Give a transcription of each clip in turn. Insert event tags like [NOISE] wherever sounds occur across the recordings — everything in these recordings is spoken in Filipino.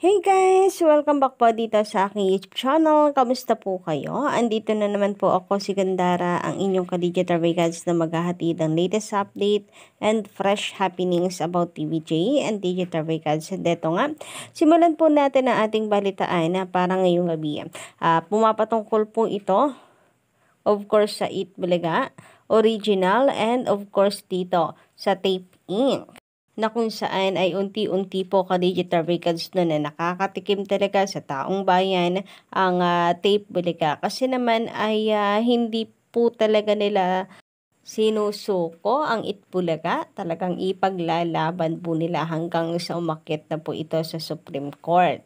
Hey guys! Welcome back po dito sa aking YouTube channel. Kamusta po kayo? Andito na naman po ako si Gandara, ang inyong ka-digital guides na maghahatid ng latest update and fresh happenings about TVJ and digital guides. And eto nga, simulan po natin ang ating balitaan na para ngayong gabi. Uh, pumapatungkol po ito, of course, sa Eat Bulaga, original, and of course dito sa Tape Inc na kung saan ay unti-unti po ka-digital records na na nakakatikim talaga sa taong bayan ang uh, tape bulika. Kasi naman ay uh, hindi po talaga nila sinusuko ang itbulaga. Talagang ipaglalaban po nila hanggang sa umakit na po ito sa Supreme Court.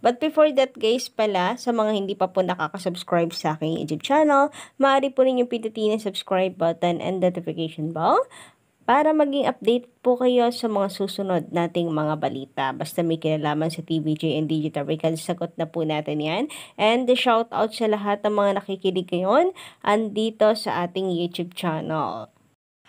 But before that guys pala, sa mga hindi pa po nakakasubscribe sa aking YouTube channel, maaari po ninyong pindutin ang subscribe button and notification bell para maging update po kayo sa mga susunod nating mga balita. Basta may kinalaman sa TVJ and Digital Recon, sagot na po natin yan. And shout out sa lahat ng mga nakikinig ngayon andito sa ating YouTube channel.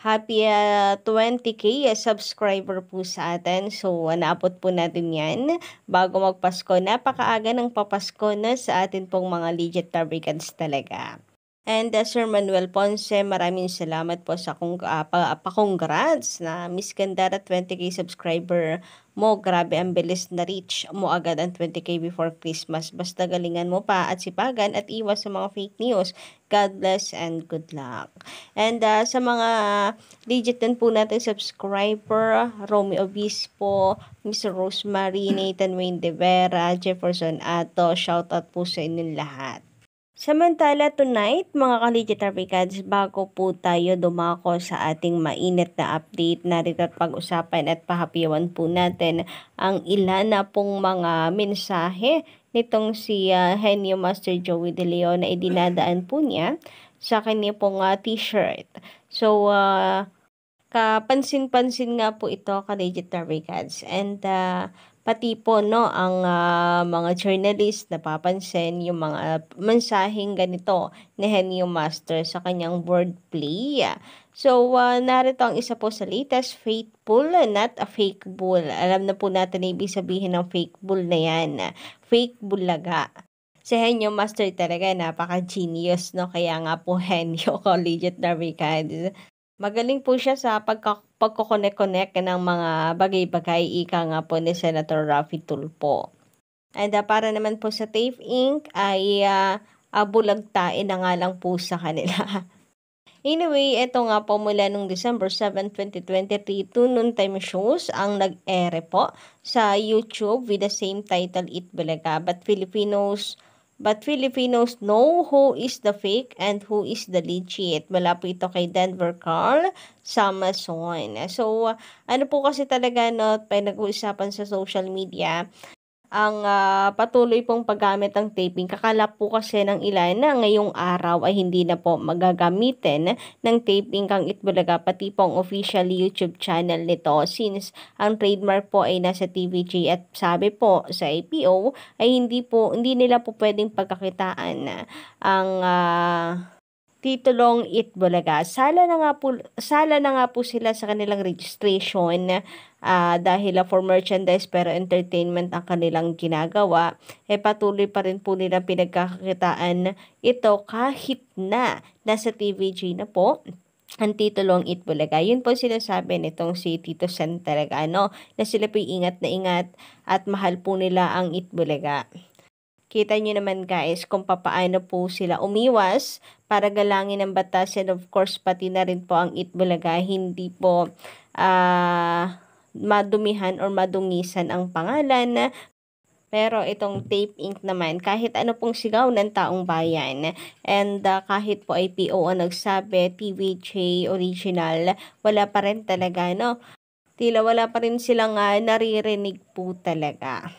Happy uh, 20k uh, subscriber po sa atin. So, uh, naabot po natin yan bago magpasko. Napakaaga ng papasko na sa atin pong mga legit Tarikans talaga. And uh, Sir Manuel Ponce, maraming salamat po sa kung, uh, pa, pa-congrats na Miss Gandara 20k subscriber mo. Grabe ang bilis na reach mo agad ang 20k before Christmas. Basta galingan mo pa at sipagan at iwas sa mga fake news. God bless and good luck. And uh, sa mga legit din po natin subscriber, Romy Obispo, Miss Rosemary, Nathan Wayne De Vera, Jefferson Ato, shoutout po sa inyong lahat. Samantala tonight, mga ka-Legit Africans, bago po tayo dumako sa ating mainit na update, na at pag-usapan at pahapiwan po natin ang ilan na pong mga mensahe nitong si uh, Henyo Master Joey De Leon na idinadaan po niya sa kanya uh, t-shirt. So, uh, kapansin-pansin nga po ito ka-Legit Africans. And uh, Pati po no, ang ah, mga journalist napapansin yung mga mensaheng ganito ni Henio Master sa kanyang wordplay. So, ah, narito ang isa po sa latest, faithful, not a fake bull. Alam na po natin na ibig sabihin ng fake bull na yan. Fake bullaga. si Henyo Master talaga napaka-genius, no? Kaya nga po [LAUGHS] Henyo, collegiate na Ricard. Magaling po siya sa pagka pagkoconnect-connect ng mga bagay-bagay ika nga po ni Senator Rafi Tulpo. And uh, para naman po sa TAFE Inc. ay uh, ah, abulagtain ah, na nga lang po sa kanila. [LAUGHS] anyway, ito nga po mula nung December 7, 2023 to noon time shows ang nag-ere po sa YouTube with the same title It Balaga but Filipinos But Filipinos know who is the fake and who is the legit. Wala po ito kay Denver Carl Samason. So, ano po kasi talaga no, pinag-uusapan sa social media ang uh, patuloy pong paggamit ng taping. Kakalap po kasi ng ilan na ngayong araw ay hindi na po magagamitin ng taping kang Itbulaga pati po ang official YouTube channel nito since ang trademark po ay nasa TVG at sabi po sa IPO ay hindi po hindi nila po pwedeng pagkakitaan ang uh, titulong Bulaga. Sala na nga po, sala na nga po sila sa kanilang registration uh, dahil uh, for merchandise pero entertainment ang kanilang ginagawa. Eh patuloy pa rin po nila pinagkakakitaan ito kahit na nasa TVG na po ang titulong Bulaga. Yun po sinasabi nitong si Tito San talaga, no? Na sila po ingat na ingat at mahal po nila ang It Bulaga. Kita nyo naman guys kung papaano po sila umiwas para galangin ang batas and of course pati na rin po ang Itbulaga hindi po uh, madumihan or madungisan ang pangalan pero itong tape ink naman, kahit ano pong sigaw ng taong bayan. And uh, kahit po ay PO ang nagsabi, TVJ original, wala pa rin talaga, no? Tila wala pa rin silang uh, naririnig po talaga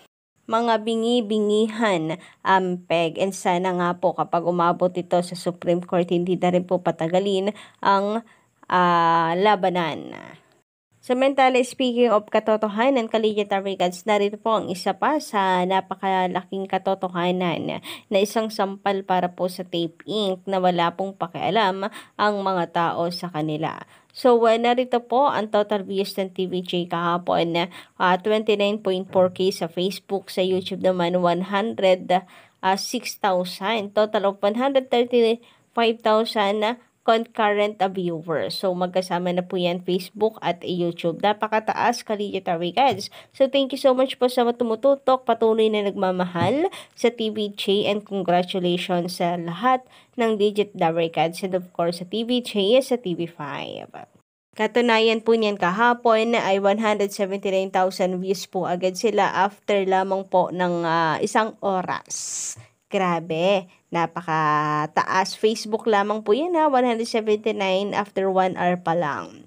mga bingi-bingihan ampeg. Um, And sana nga po kapag umabot ito sa Supreme Court, hindi na rin po patagalin ang uh, labanan. Samantala, speaking of katotohanan, Kaligita Regards, narito po ang isa pa sa napakalaking katotohanan na isang sampal para po sa Tape ink na wala pong pakialam ang mga tao sa kanila. So, well, uh, narito po ang total views ng TVJ kahapon, uh, ah, 29.4K sa Facebook, sa YouTube naman 100 6,000. Ah, total of 135,000 concurrent viewers. So, magkasama na po yan Facebook at YouTube. Napakataas ka Rejatary guys. So, thank you so much po sa matumututok. Patuloy na nagmamahal sa TVJ and congratulations sa lahat ng Digit Diary Guides and of course sa TVJ at sa TV5. Katunayan po niyan kahapon ay 179,000 views po agad sila after lamang po ng uh, isang oras. Grabe, napakataas. Facebook lamang po yan ha, 179 after 1 hour pa lang.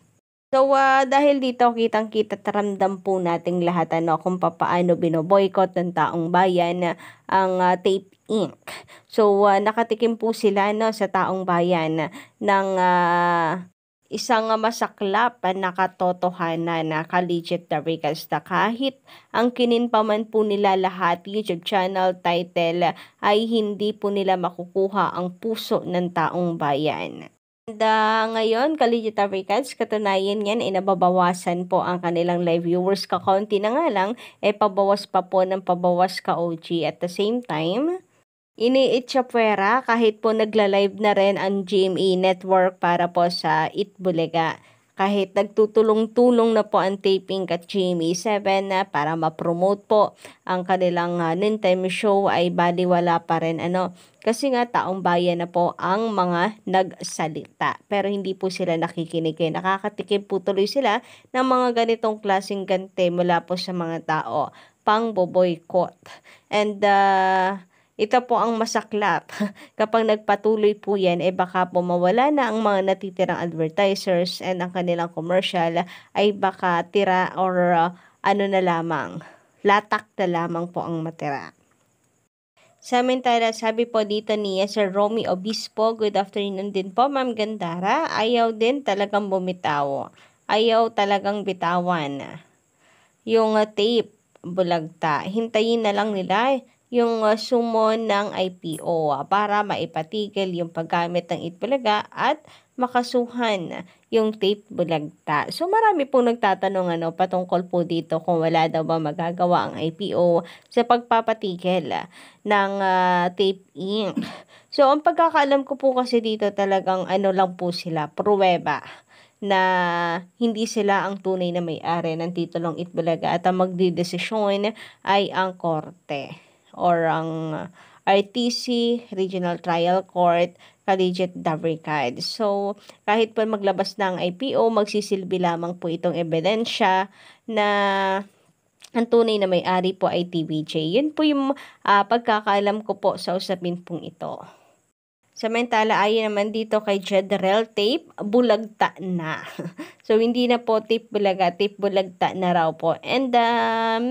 So, uh, dahil dito kitang-kita taramdam po nating lahat ano, kung papaano binoboykot ng taong bayan ah, ang uh, Tape ink. So, uh, nakatikim po sila no, sa taong bayan ng uh, isang masaklap na katotohanan na kaligit na records na kahit ang kinin pa po nila lahat YouTube channel title ay hindi po nila makukuha ang puso ng taong bayan. And uh, ngayon, Collegiate Africans, katunayan yan inababawasan eh, po ang kanilang live viewers Kaunti na nga lang, eh pabawas pa po ng pabawas ka OG. At the same time, iniitsapwera kahit po nagla-live na rin ang GMA e Network para po sa Itbulaga. Kahit nagtutulong-tulong na po ang taping at GMA7 e ah, na para ma-promote po ang kanilang uh, ah, noontime show ay baliwala pa rin ano. Kasi nga taong bayan na po ang mga nagsalita. Pero hindi po sila nakikinig kayo. Eh. Nakakatikim po tuloy sila ng mga ganitong klaseng gante mula po sa mga tao pang boboykot. And uh, ito po ang masaklap. [LAUGHS] Kapag nagpatuloy po yan, eh baka po mawala na ang mga natitirang advertisers and ang kanilang commercial ay baka tira or uh, ano na lamang, latak na lamang po ang matira. Samantala, sabi po dito ni Sir Romy Obispo, good afternoon din po Ma'am Gandara, ayaw din talagang bumitaw. Ayaw talagang bitawan. Yung uh, tape, bulagta. Hintayin na lang nila yung uh, ah, sumon ng IPO uh, ah, para maipatigil yung paggamit ng itbulaga at makasuhan yung tape bulagta. So marami pong nagtatanong ano patungkol po dito kung wala daw ba magagawa ang IPO sa pagpapatigil uh, ng uh, tape ink. So ang pagkakaalam ko po kasi dito talagang ano lang po sila, pruweba na hindi sila ang tunay na may-ari ng titulong Itbulaga at ang magdidesisyon ay ang korte or ang RTC, Regional Trial Court, Collegiate Davricad. So, kahit pa maglabas ng IPO, magsisilbi lamang po itong ebidensya na ang tunay na may-ari po ay TBJ. Yun po yung uh, pagkakaalam ko po sa usapin pong ito. Samantala, ayon naman dito kay Jed Rel, tape, bulagta na. [LAUGHS] so, hindi na po tape bulaga, tape bulagta na raw po. And, um,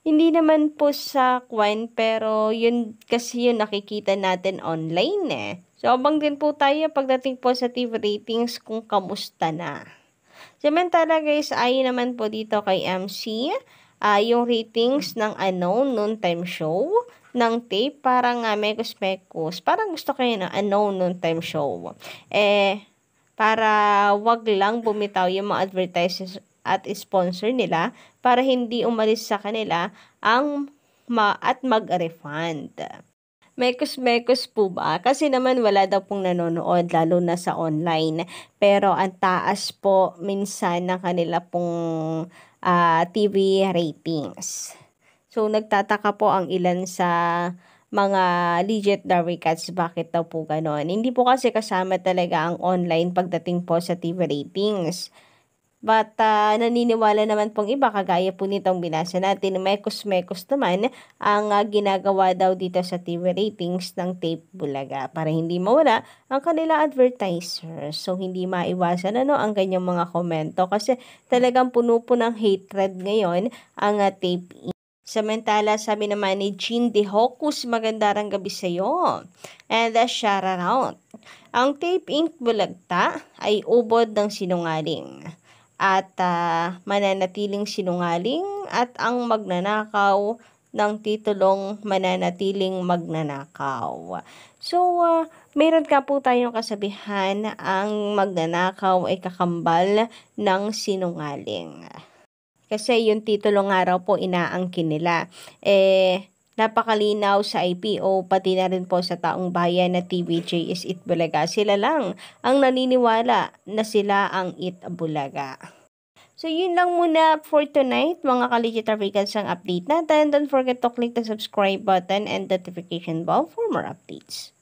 hindi naman po sa kwan, pero yun kasi yun nakikita natin online eh. So, abang din po tayo pagdating po sa TV ratings kung kamusta na. Samantala guys, ay naman po dito kay MC, uh, ah, yung ratings ng unknown noon time show, ng tape, parang uh, ah, mekos-mekos. Parang gusto kayo ng unknown noon time show. Eh, para wag lang bumitaw yung mga advertisers at sponsor nila para hindi umalis sa kanila ang ma at mag-refund. Mekos-mekos po ba? Kasi naman wala daw pong nanonood, lalo na sa online. Pero ang taas po minsan ng kanila pong uh, ah, TV ratings. So, nagtataka po ang ilan sa mga legit Darby Cats, bakit daw po ganon? Hindi po kasi kasama talaga ang online pagdating po sa TV ratings. But uh, naniniwala naman pong iba kagaya po nitong binasa natin, mekos-mekos naman ang uh, ginagawa daw dito sa TV ratings ng Tape Bulaga para hindi mawala ang kanila advertiser. So hindi maiwasan ano ang ganyang mga komento kasi talagang puno po ng hatred ngayon ang uh, Tape Samantala, sabi naman ni Jean De Hocus, maganda gabi sa iyo. And uh, shout out. Ang Tape ink Bulagta ay ubod ng sinungaling at uh, mananatiling sinungaling at ang magnanakaw ng titulong mananatiling magnanakaw. So, uh, meron ka po tayong kasabihan, ang magnanakaw ay kakambal ng sinungaling. Kasi yung titulong araw po inaangkin nila. Eh, napakalinaw sa IPO pati na rin po sa taong bayan na TVJ is It Bulaga. Sila lang ang naniniwala na sila ang It Bulaga. So, yun lang muna for tonight, mga ka-legit ang update natin. Don't forget to click the subscribe button and notification bell for more updates.